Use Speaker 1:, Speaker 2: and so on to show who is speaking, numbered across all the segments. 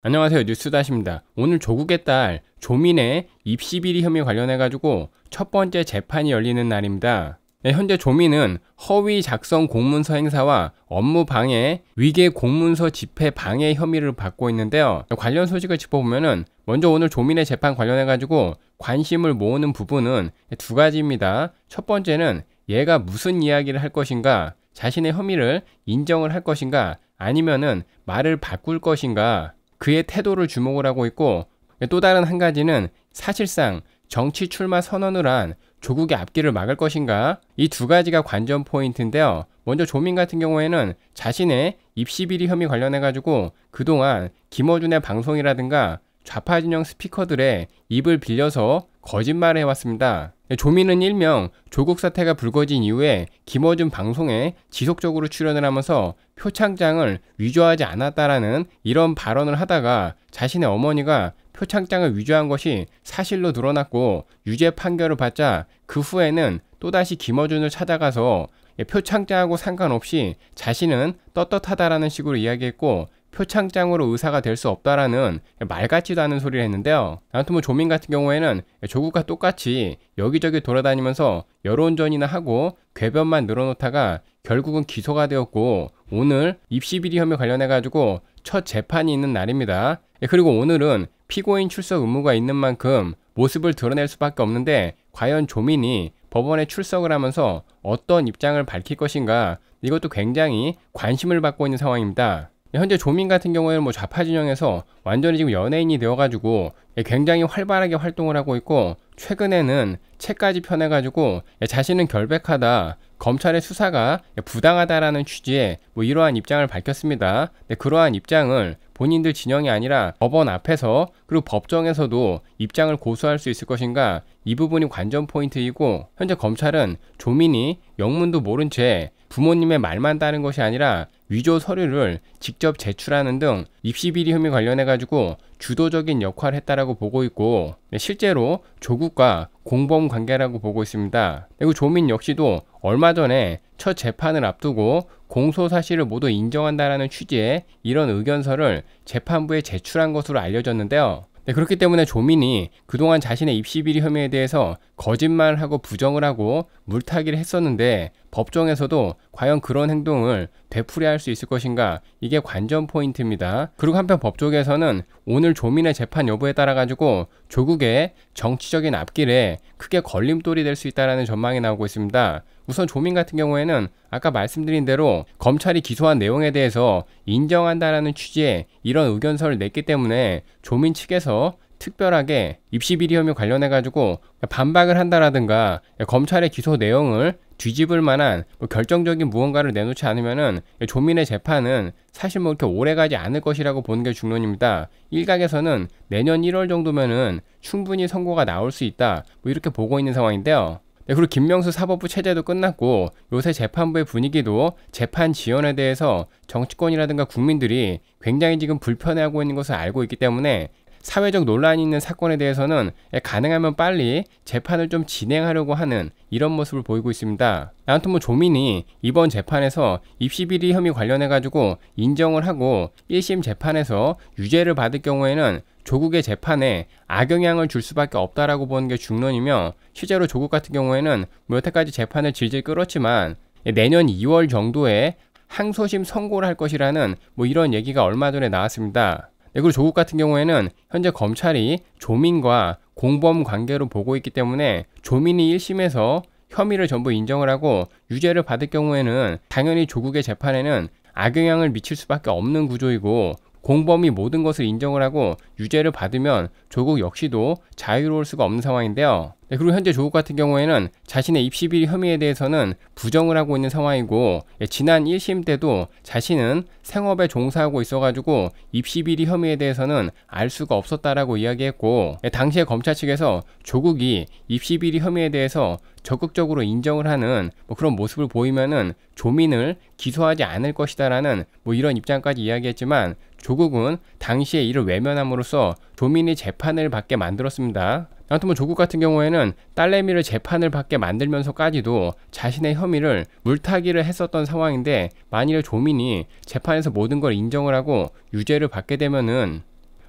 Speaker 1: 안녕하세요 뉴스다십니다. 오늘 조국의 딸 조민의 입시비리 혐의 관련해가지고 첫 번째 재판이 열리는 날입니다. 네, 현재 조민은 허위 작성 공문서 행사와 업무 방해, 위계 공문서 집회 방해 혐의를 받고 있는데요. 관련 소식을 짚어보면은 먼저 오늘 조민의 재판 관련해가지고 관심을 모으는 부분은 두 가지입니다. 첫 번째는 얘가 무슨 이야기를 할 것인가, 자신의 혐의를 인정을 할 것인가, 아니면은 말을 바꿀 것인가, 그의 태도를 주목을 하고 있고 또 다른 한 가지는 사실상 정치 출마 선언을 한 조국의 앞길을 막을 것인가? 이 두 가지가 관전 포인트인데요. 먼저 조민 같은 경우에는 자신의 입시 비리 혐의 관련해 가지고 그동안 김어준의 방송이라든가 좌파 진영 스피커들의 입을 빌려서 거짓말을 해왔습니다. 네, 조민은 일명 조국 사태가 불거진 이후에 김어준 방송에 지속적으로 출연을 하면서 표창장을 위조하지 않았다라는 이런 발언을 하다가 자신의 어머니가 표창장을 위조한 것이 사실로 드러났고 유죄 판결을 받자 그 후에는 또다시 김어준을 찾아가서 예, 표창장하고 상관없이 자신은 떳떳하다라는 식으로 이야기했고 표창장으로 의사가 될 수 없다라는 말 같지도 않은 소리를 했는데요. 아무튼 뭐 조민 같은 경우에는 조국과 똑같이 여기저기 돌아다니면서 여론전이나 하고 궤변만 늘어놓다가 결국은 기소가 되었고 오늘 입시비리 혐의 관련해가지고 첫 재판이 있는 날입니다. 예, 그리고 오늘은 피고인 출석 의무가 있는 만큼 모습을 드러낼 수밖에 없는데 과연 조민이 법원에 출석을 하면서 어떤 입장을 밝힐 것인가 이것도 굉장히 관심을 받고 있는 상황입니다. 현재 조민 같은 경우에는 뭐 좌파 진영에서 완전히 지금 연예인이 되어가지고 굉장히 활발하게 활동을 하고 있고 최근에는 책까지 펴내가지고 자신은 결백하다 검찰의 수사가 부당하다라는 취지의 뭐 이러한 입장을 밝혔습니다. 그러한 입장을 본인들 진영이 아니라 법원 앞에서 그리고 법정에서도 입장을 고수할 수 있을 것인가 이 부분이 관전 포인트이고 현재 검찰은 조민이 영문도 모른 채 부모님의 말만 따른 것이 아니라 위조 서류를 직접 제출하는 등 입시 비리 혐의 관련해 가지고 주도적인 역할을 했다라고 보고 있고 네, 실제로 조국과 공범 관계라고 보고 있습니다. 네, 그리고 조민 역시도 얼마 전에 첫 재판을 앞두고 공소 사실을 모두 인정한다라는 취지의 이런 의견서를 재판부에 제출한 것으로 알려졌는데요. 네, 그렇기 때문에 조민이 그동안 자신의 입시 비리 혐의에 대해서 거짓말하고 부정을 하고 물타기를 했었는데 법정에서도 과연 그런 행동을 되풀이할 수 있을 것인가 이게 관전 포인트입니다. 그리고 한편 법조계에서는 오늘 조민의 재판 여부에 따라 가지고 조국의 정치적인 앞길에 크게 걸림돌이 될 수 있다라는 전망이 나오고 있습니다. 우선 조민 같은 경우에는 아까 말씀드린 대로 검찰이 기소한 내용에 대해서 인정한다라는 취지의 이런 의견서를 냈기 때문에 조민 측에서 특별하게 입시 비리 혐의 관련해 가지고 반박을 한다라든가 검찰의 기소 내용을 뒤집을 만한 뭐 결정적인 무언가를 내놓지 않으면은 조민의 재판은 사실 뭐 이렇게 오래 가지 않을 것이라고 보는 게 중론입니다. 일각에서는 내년 1월 정도면은 충분히 선고가 나올 수 있다. 뭐 이렇게 보고 있는 상황인데요. 네, 그리고 김명수 사법부 체제도 끝났고 요새 재판부의 분위기도 재판 지연에 대해서 정치권이라든가 국민들이 굉장히 지금 불편해하고 있는 것을 알고 있기 때문에 사회적 논란이 있는 사건에 대해서는 예, 가능하면 빨리 재판을 좀 진행하려고 하는 이런 모습을 보이고 있습니다. 아무튼 뭐 조민이 이번 재판에서 입시비리 혐의 관련해가지고 인정을 하고 1심 재판에서 유죄를 받을 경우에는 조국의 재판에 악영향을 줄 수밖에 없다라고 보는 게 중론이며 실제로 조국 같은 경우에는 뭐 여태까지 재판을 질질 끌었지만 예, 내년 2월 정도에 항소심 선고를 할 것이라는 뭐 이런 얘기가 얼마 전에 나왔습니다. 그리고 조국 같은 경우에는 현재 검찰이 조민과 공범 관계로 보고 있기 때문에 조민이 1심에서 혐의를 전부 인정을 하고 유죄를 받을 경우에는 당연히 조국의 재판에는 악영향을 미칠 수밖에 없는 구조이고 공범이 모든 것을 인정을 하고 유죄를 받으면 조국 역시도 자유로울 수가 없는 상황인데요. 네, 그리고 현재 조국 같은 경우에는 자신의 입시비리 혐의에 대해서는 부정을 하고 있는 상황이고 예, 지난 1심 때도 자신은 생업에 종사하고 있어가지고 입시비리 혐의에 대해서는 알 수가 없었다라고 이야기했고 예, 당시에 검찰 측에서 조국이 입시비리 혐의에 대해서 적극적으로 인정을 하는 뭐 그런 모습을 보이면은 조민을 기소하지 않을 것이다라는 뭐 이런 입장까지 이야기했지만 조국은 당시에 이를 외면함으로써 조민이 재판을 받게 만들었습니다. 아무튼 뭐 조국 같은 경우에는 딸내미를 재판을 받게 만들면서까지도 자신의 혐의를 물타기를 했었던 상황인데 만일에 조민이 재판에서 모든 걸 인정을 하고 유죄를 받게 되면은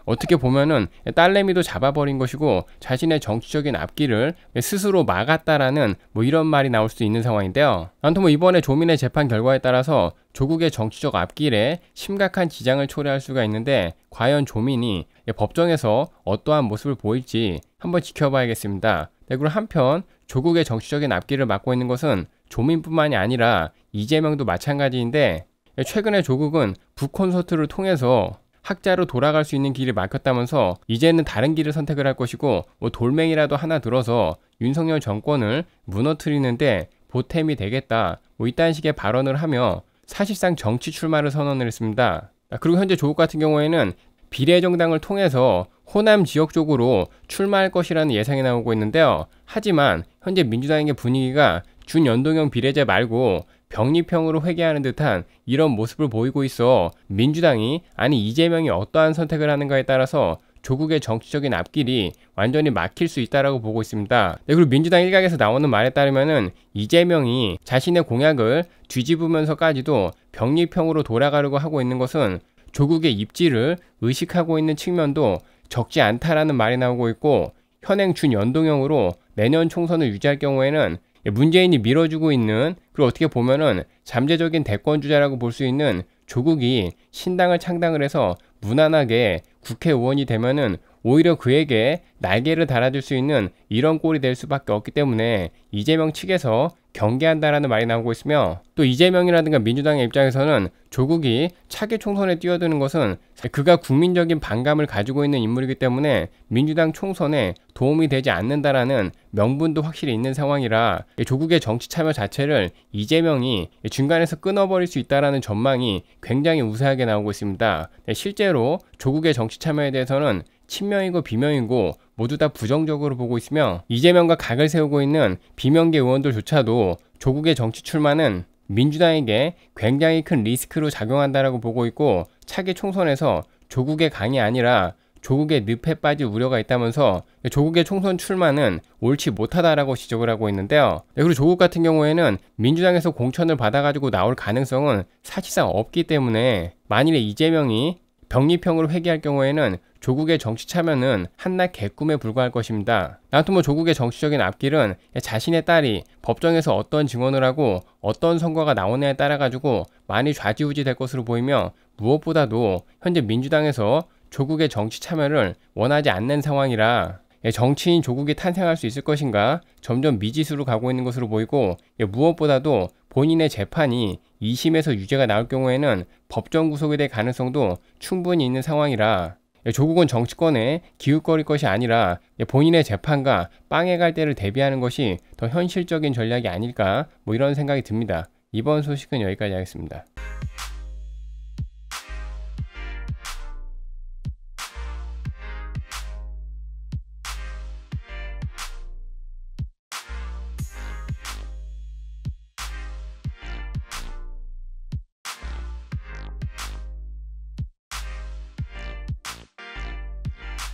Speaker 1: 어떻게 보면은 딸내미도 잡아버린 것이고 자신의 정치적인 앞길을 스스로 막았다라는 뭐 이런 말이 나올 수 있는 상황인데요. 아무튼 뭐 이번에 조민의 재판 결과에 따라서 조국의 정치적 앞길에 심각한 지장을 초래할 수가 있는데 과연 조민이 법정에서 어떠한 모습을 보일지 한번 지켜봐야겠습니다. 네, 그리고 한편 조국의 정치적인 앞길을 막고 있는 것은 조민뿐만이 아니라 이재명도 마찬가지인데 최근에 조국은 북콘서트를 통해서 학자로 돌아갈 수 있는 길을 막혔다면서 이제는 다른 길을 선택을 할 것이고 뭐 돌멩이라도 하나 들어서 윤석열 정권을 무너뜨리는데 보탬이 되겠다 뭐 이딴 식의 발언을 하며 사실상 정치 출마를 선언을 했습니다. 그리고 현재 조국 같은 경우에는 비례정당을 통해서 호남 지역 쪽으로 출마할 것이라는 예상이 나오고 있는데요. 하지만 현재 민주당의 분위기가 준연동형 비례제 말고 병립형으로 회귀하는 듯한 이런 모습을 보이고 있어 민주당이 아니 이재명이 어떠한 선택을 하는가에 따라서 조국의 정치적인 앞길이 완전히 막힐 수 있다라고 보고 있습니다. 네, 그리고 민주당 일각에서 나오는 말에 따르면은 이재명이 자신의 공약을 뒤집으면서까지도 병립형으로 돌아가려고 하고 있는 것은 조국의 입지를 의식하고 있는 측면도 적지 않다라는 말이 나오고 있고 현행 준연동형으로 내년 총선을 유지할 경우에는 문재인이 밀어주고 있는 그리고 어떻게 보면은 잠재적인 대권주자라고 볼 수 있는 조국이 신당을 창당을 해서 무난하게 국회의원이 되면은 오히려 그에게 날개를 달아줄 수 있는 이런 꼴이 될 수밖에 없기 때문에 이재명 측에서 경계한다라는 말이 나오고 있으며 또 이재명이라든가 민주당의 입장에서는 조국이 차기 총선에 뛰어드는 것은 그가 국민적인 반감을 가지고 있는 인물이기 때문에 민주당 총선에 도움이 되지 않는다라는 명분도 확실히 있는 상황이라 조국의 정치 참여 자체를 이재명이 중간에서 끊어버릴 수 있다라는 전망이 굉장히 우세하게 나오고 있습니다. 네, 실제로 조국의 정치 참여에 대해서는 친명이고 비명이고 모두 다 부정적으로 보고 있으며 이재명과 각을 세우고 있는 비명계 의원들조차도 조국의 정치 출마는 민주당에게 굉장히 큰 리스크로 작용한다라고 보고 있고 차기 총선에서 조국의 강이 아니라 조국의 늪에 빠질 우려가 있다면서 조국의 총선 출마는 옳지 못하다라고 지적을 하고 있는데요. 네, 그리고 조국 같은 경우에는 민주당에서 공천을 받아가지고 나올 가능성은 사실상 없기 때문에 만일에 이재명이 병리평으로 회귀할 경우에는 조국의 정치 참여는 한낱 개꿈에 불과할 것입니다. 나토모 뭐 조국의 정치적인 앞길은 자신의 딸이 법정에서 어떤 증언을 하고 어떤 선거가 나오냐에 따라 가지고 많이 좌지우지 될 것으로 보이며 무엇보다도 현재 민주당에서 조국의 정치 참여를 원하지 않는 상황이라 예, 정치인 조국이 탄생할 수 있을 것인가 점점 미지수로 가고 있는 것으로 보이고 예, 무엇보다도 본인의 재판이 2심에서 유죄가 나올 경우에는 법정 구속이 될 가능성도 충분히 있는 상황이라 예, 조국은 정치권에 기웃거릴 것이 아니라 예, 본인의 재판과 빵에 갈 때를 대비하는 것이 더 현실적인 전략이 아닐까 뭐 이런 생각이 듭니다. 이번 소식은 여기까지 하겠습니다.